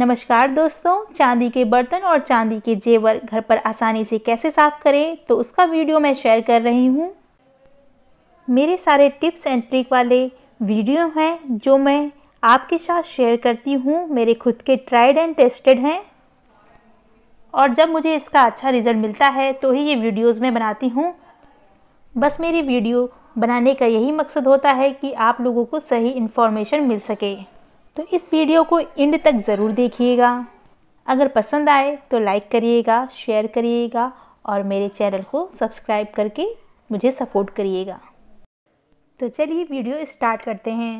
नमस्कार दोस्तों चांदी के बर्तन और चांदी के जेवर घर पर आसानी से कैसे साफ़ करें तो उसका वीडियो मैं शेयर कर रही हूँ मेरे सारे टिप्स एंड ट्रिक वाले वीडियो हैं जो मैं आपके साथ शेयर करती हूँ मेरे खुद के ट्राइड एंड टेस्टेड हैं और जब मुझे इसका अच्छा रिज़ल्ट मिलता है तो ही ये वीडियोस मैं बनाती हूँ बस मेरी वीडियो बनाने का यही मकसद होता है कि आप लोगों को सही इन्फॉर्मेशन मिल सके तो इस वीडियो को एंड तक ज़रूर देखिएगा अगर पसंद आए तो लाइक करिएगा शेयर करिएगा और मेरे चैनल को सब्सक्राइब करके मुझे सपोर्ट करिएगा तो चलिए वीडियो स्टार्ट करते हैं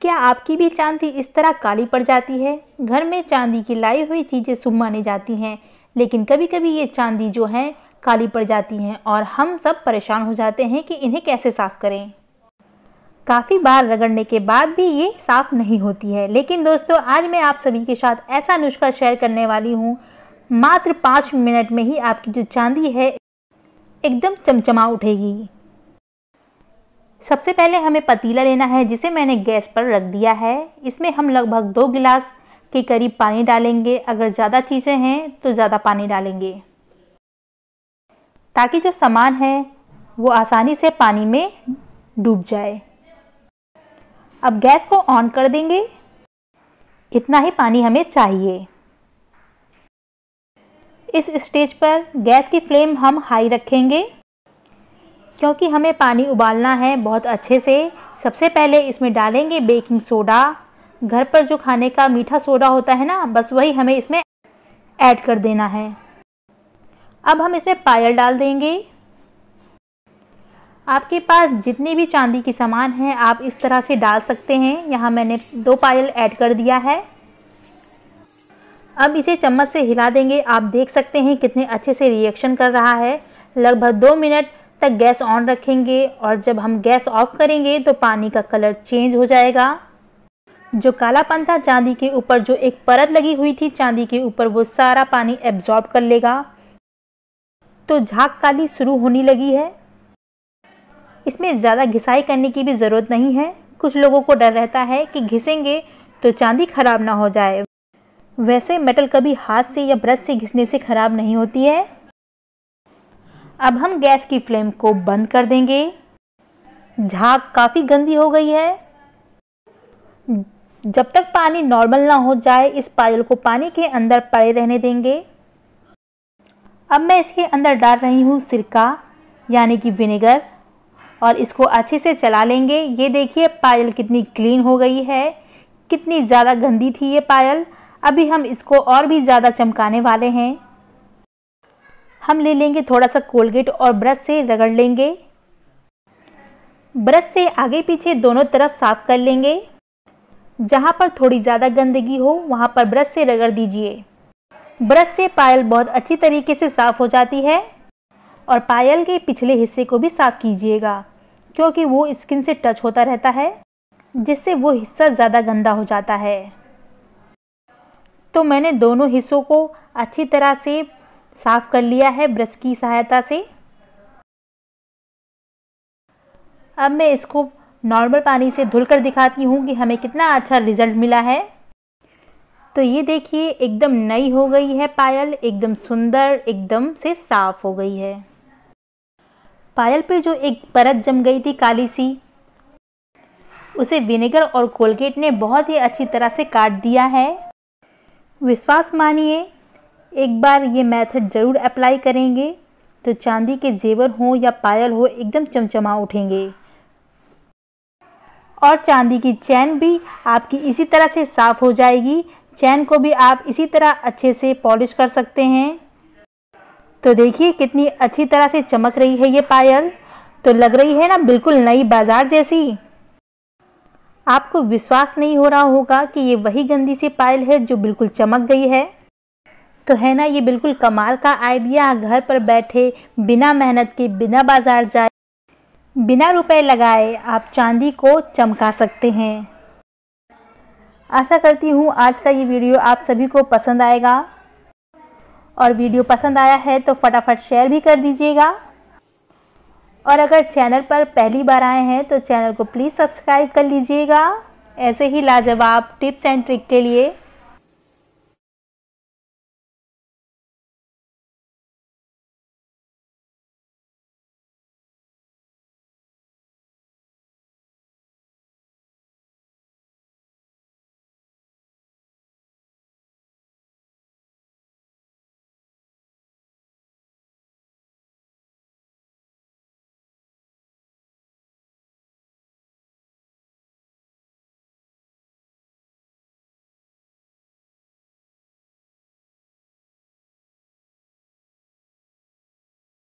क्या आपकी भी चांदी इस तरह काली पड़ जाती है घर में चांदी की लाई हुई चीज़ें सुब मानी जाती हैं लेकिन कभी कभी ये चांदी जो है काली पड़ जाती हैं और हम सब परेशान हो जाते हैं कि इन्हें कैसे साफ़ करें काफ़ी बार रगड़ने के बाद भी ये साफ़ नहीं होती है लेकिन दोस्तों आज मैं आप सभी के साथ ऐसा नुस्खा शेयर करने वाली हूँ मात्र पाँच मिनट में ही आपकी जो चांदी है एकदम चमचमा उठेगी सबसे पहले हमें पतीला लेना है जिसे मैंने गैस पर रख दिया है इसमें हम लगभग दो गिलास के करीब पानी डालेंगे अगर ज़्यादा चीज़ें हैं तो ज़्यादा पानी डालेंगे ताकि जो सामान है वो आसानी से पानी में डूब जाए अब गैस को ऑन कर देंगे इतना ही पानी हमें चाहिए इस स्टेज पर गैस की फ्लेम हम हाई रखेंगे क्योंकि हमें पानी उबालना है बहुत अच्छे से सबसे पहले इसमें डालेंगे बेकिंग सोडा घर पर जो खाने का मीठा सोडा होता है ना बस वही हमें इसमें ऐड कर देना है अब हम इसमें पायल डाल देंगे आपके पास जितने भी चांदी के सामान हैं आप इस तरह से डाल सकते हैं यहाँ मैंने दो पायल ऐड कर दिया है अब इसे चम्मच से हिला देंगे आप देख सकते हैं कितने अच्छे से रिएक्शन कर रहा है लगभग दो मिनट तक गैस ऑन रखेंगे और जब हम गैस ऑफ करेंगे तो पानी का कलर चेंज हो जाएगा जो कालापन था चांदी के ऊपर जो एक परत लगी हुई थी चांदी के ऊपर वो सारा पानी एब्जॉर्ब कर लेगा तो झाक काली शुरू होने लगी है इसमें ज़्यादा घिसाई करने की भी ज़रूरत नहीं है कुछ लोगों को डर रहता है कि घिसेंगे तो चांदी खराब ना हो जाए वैसे मेटल कभी हाथ से या ब्रश से घिसने से खराब नहीं होती है अब हम गैस की फ्लेम को बंद कर देंगे झाग काफ़ी गंदी हो गई है जब तक पानी नॉर्मल ना हो जाए इस पायल को पानी के अंदर पड़े रहने देंगे अब मैं इसके अंदर डाल रही हूँ सिरका यानी कि विनेगर और इसको अच्छे से चला लेंगे ये देखिए पायल कितनी क्लीन हो गई है कितनी ज़्यादा गंदी थी ये पायल अभी हम इसको और भी ज़्यादा चमकाने वाले हैं हम ले लेंगे थोड़ा सा कोलगेट और ब्रश से रगड़ लेंगे ब्रश से आगे पीछे दोनों तरफ साफ कर लेंगे जहाँ पर थोड़ी ज़्यादा गंदगी हो वहाँ पर ब्रश से रगड़ दीजिए ब्रश से पायल बहुत अच्छी तरीके से साफ़ हो जाती है और पायल के पिछले हिस्से को भी साफ कीजिएगा क्योंकि वो स्किन से टच होता रहता है जिससे वो हिस्सा ज़्यादा गंदा हो जाता है तो मैंने दोनों हिस्सों को अच्छी तरह से साफ कर लिया है ब्रश की सहायता से अब मैं इसको नॉर्मल पानी से धुलकर दिखाती हूँ कि हमें कितना अच्छा रिजल्ट मिला है तो ये देखिए एकदम नई हो गई है पायल एकदम सुंदर एकदम से साफ़ हो गई है पायल पर जो एक परत जम गई थी काली सी उसे विनेगर और कोलगेट ने बहुत ही अच्छी तरह से काट दिया है विश्वास मानिए एक बार ये मेथड ज़रूर अप्लाई करेंगे तो चांदी के जेवर हो या पायल हो एकदम चमचमा उठेंगे और चांदी की चैन भी आपकी इसी तरह से साफ़ हो जाएगी चैन को भी आप इसी तरह अच्छे से पॉलिश कर सकते हैं तो देखिए कितनी अच्छी तरह से चमक रही है ये पायल तो लग रही है ना बिल्कुल नई बाजार जैसी आपको विश्वास नहीं हो रहा होगा कि ये वही गंदी सी पायल है जो बिल्कुल चमक गई है तो है ना ये बिल्कुल कमाल का आइडिया घर पर बैठे बिना मेहनत के बिना बाजार जाए बिना रुपए लगाए आप चांदी को चमका सकते हैं आशा करती हूँ आज का ये वीडियो आप सभी को पसंद आएगा और वीडियो पसंद आया है तो फटाफट शेयर भी कर दीजिएगा और अगर चैनल पर पहली बार आए हैं तो चैनल को प्लीज़ सब्सक्राइब कर लीजिएगा ऐसे ही लाजवाब टिप्स एंड ट्रिक के लिए